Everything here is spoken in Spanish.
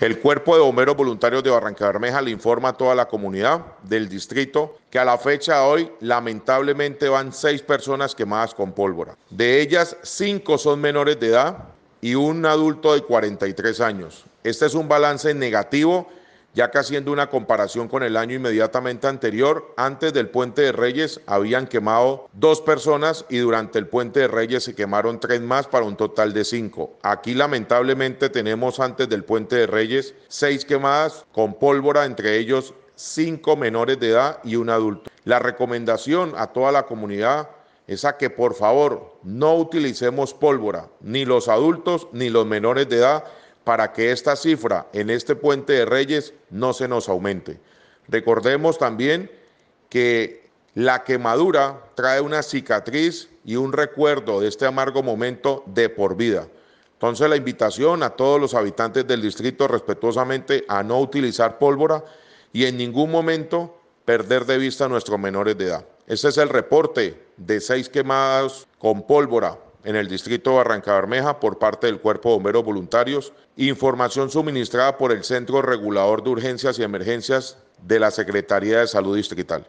El Cuerpo de Bomberos Voluntarios de Barranca Bermeja le informa a toda la comunidad del distrito que a la fecha de hoy lamentablemente van seis personas quemadas con pólvora. De ellas, cinco son menores de edad y un adulto de 43 años. Este es un balance negativo ya que haciendo una comparación con el año inmediatamente anterior, antes del puente de Reyes habían quemado dos personas y durante el puente de Reyes se quemaron tres más para un total de cinco. Aquí lamentablemente tenemos antes del puente de Reyes seis quemadas con pólvora, entre ellos cinco menores de edad y un adulto. La recomendación a toda la comunidad es a que por favor no utilicemos pólvora, ni los adultos ni los menores de edad, para que esta cifra en este puente de Reyes no se nos aumente. Recordemos también que la quemadura trae una cicatriz y un recuerdo de este amargo momento de por vida. Entonces la invitación a todos los habitantes del distrito respetuosamente a no utilizar pólvora y en ningún momento perder de vista a nuestros menores de edad. Este es el reporte de seis quemadas con pólvora en el distrito Barranca Bermeja por parte del Cuerpo de Bomberos Voluntarios, información suministrada por el Centro Regulador de Urgencias y Emergencias de la Secretaría de Salud Distrital.